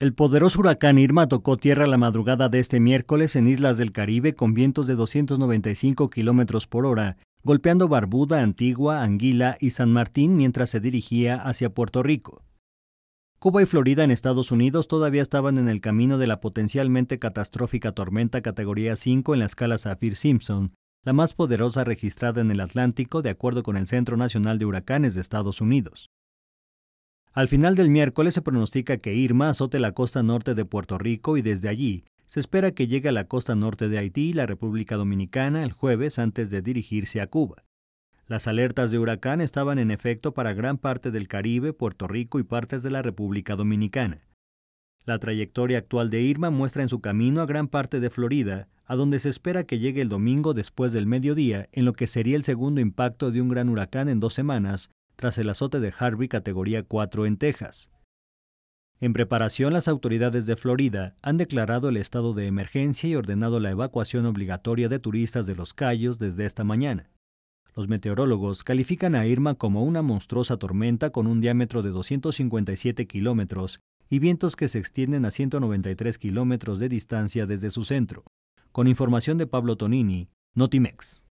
El poderoso huracán Irma tocó tierra la madrugada de este miércoles en islas del Caribe con vientos de 295 kilómetros por hora, golpeando Barbuda, Antigua, Anguila y San Martín mientras se dirigía hacia Puerto Rico. Cuba y Florida en Estados Unidos todavía estaban en el camino de la potencialmente catastrófica tormenta categoría 5 en la escala Saffir-Simpson, la más poderosa registrada en el Atlántico de acuerdo con el Centro Nacional de Huracanes de Estados Unidos. Al final del miércoles se pronostica que Irma azote la costa norte de Puerto Rico y desde allí se espera que llegue a la costa norte de Haití y la República Dominicana el jueves antes de dirigirse a Cuba. Las alertas de huracán estaban en efecto para gran parte del Caribe, Puerto Rico y partes de la República Dominicana. La trayectoria actual de Irma muestra en su camino a gran parte de Florida, a donde se espera que llegue el domingo después del mediodía en lo que sería el segundo impacto de un gran huracán en dos semanas tras el azote de Harvey categoría 4 en Texas. En preparación, las autoridades de Florida han declarado el estado de emergencia y ordenado la evacuación obligatoria de turistas de los Cayos desde esta mañana. Los meteorólogos califican a Irma como una monstruosa tormenta con un diámetro de 257 kilómetros y vientos que se extienden a 193 kilómetros de distancia desde su centro. Con información de Pablo Tonini, Notimex.